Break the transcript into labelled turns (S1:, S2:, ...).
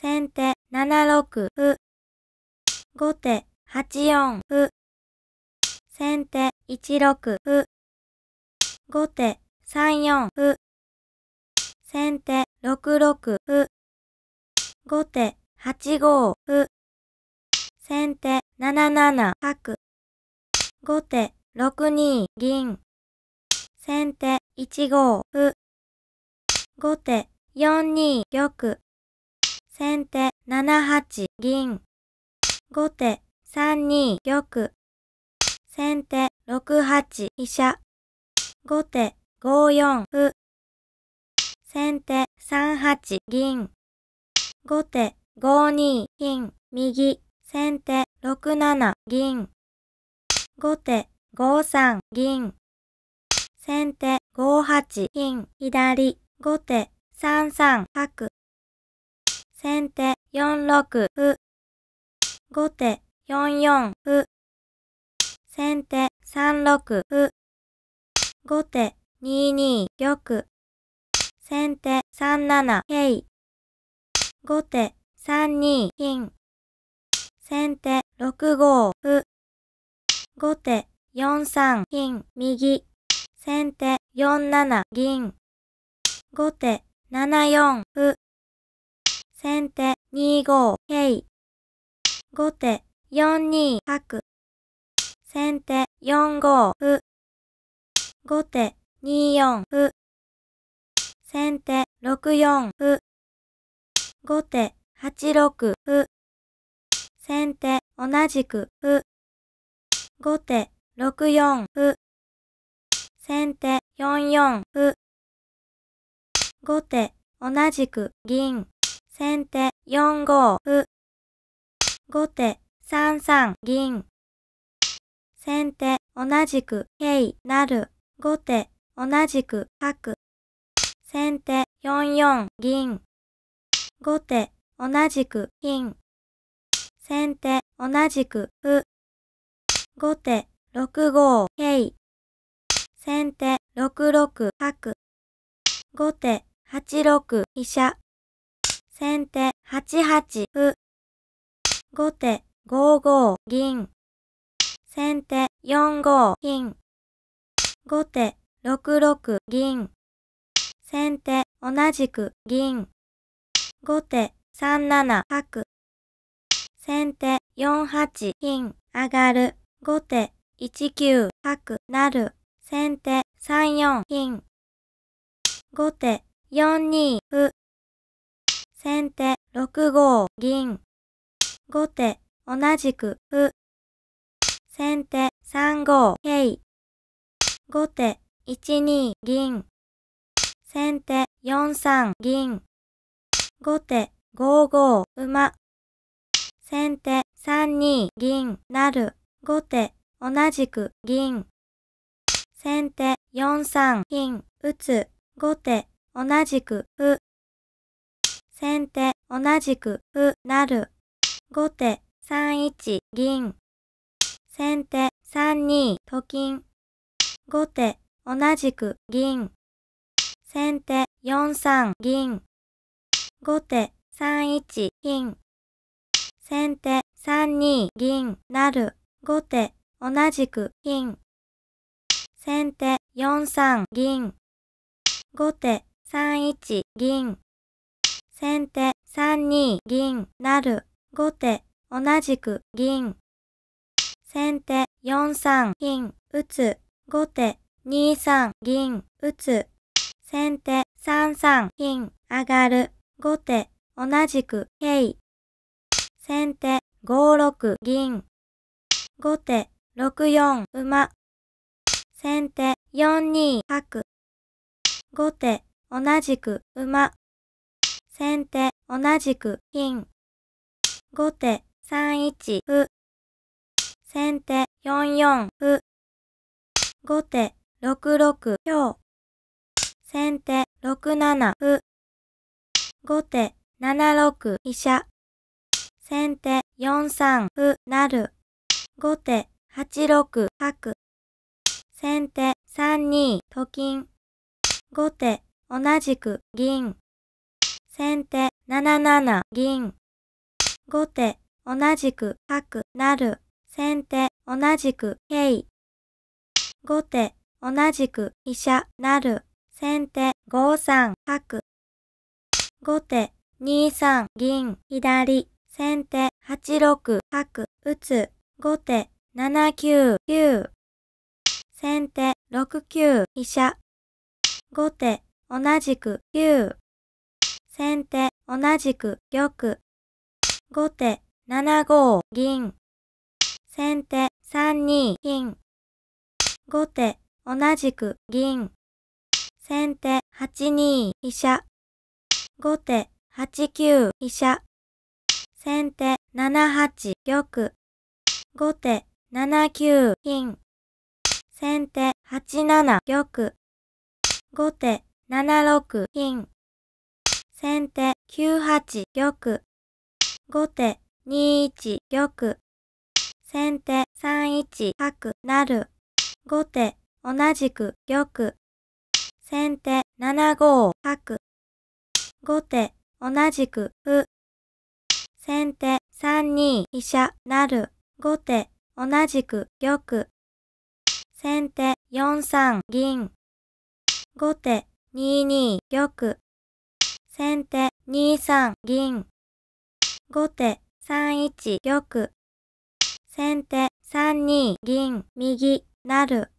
S1: 先手7六歩。後手8四歩。先手1六歩。後手3四歩。先手6六歩。後手8五歩。先手7七角。後手6二銀。先手1五歩。後手4二玉。先手7八銀。後手3二玉。先手6八飛車。後手5四歩。先手3八銀。後手5二金。右。先手6七銀。後手5三銀。先手5八金。左。後手3三角。先手4六歩。後手4四歩。先手3六歩。後手2二玉。先手3七桂。後手3二金。先手6五歩。後手4三金右。先手4七銀。後手7四歩。先手2 5桂。後手4二角。先手4五歩。後手2四歩。先手6四歩。後手8六歩。先手同じく歩。後手6四歩。先手4四歩。後手同じく銀。先手4五歩。後手3三銀。先手同じく桂なる。後手同じく角。先手4四銀。後手同じく金。先手同じく歩。後手6五桂。先手6六角。後手8六飛車。先手8八歩。後手5五銀。先手4五金。後手6六銀。先手同じく銀。後手3七角。先手4八金上がる。後手1九角なる。先手3四金。後手4二歩。先手6五銀。後手同じく歩。先手3五桂。後手1二銀。先手4三銀。後手5五馬。先手3二銀なる。後手同じく銀。先手4三金打つ。後手同じく歩。先手同じく歩なる。後手三一銀。先手三二と金。後手同じく銀。先手四三銀。後手三一金。先手三二銀なる。後手同じく金。先手四三銀。後手三一銀。先手3二銀なる後手同じく銀先手4三金打つ後手2三銀打つ先手3三金上がる後手同じく桂先手5六銀後手6四馬先手4二角後手同じく馬先手同じく金。後手3一歩。先手4四歩。後手6六強。先手6七歩。後手7六飛車。先手4三歩る。後手8六角。先手3二と金。後手同じく銀。先手7七銀。後手同じく角なる。先手同じく桂。後手同じく飛車なる。先手5三角。後手2三銀左。先手8六角打つ。後手7九9。先手6九飛車。後手同じく九。先手、同じく玉。後手、7五銀。先手、3二金。後手、同じく銀。先手、8二飛車。後手、8九飛車。先手、7八玉。後手、7九金。先手、8七玉。後手、7六金。先手9八玉。後手2一玉。先手3一角る。後手同じく玉。先手7五角。後手同じく歩。先手3二飛車る。後手同じく玉。先手4三銀。後手2二玉。先手2三銀。後手3一玉。先手3二銀右なる。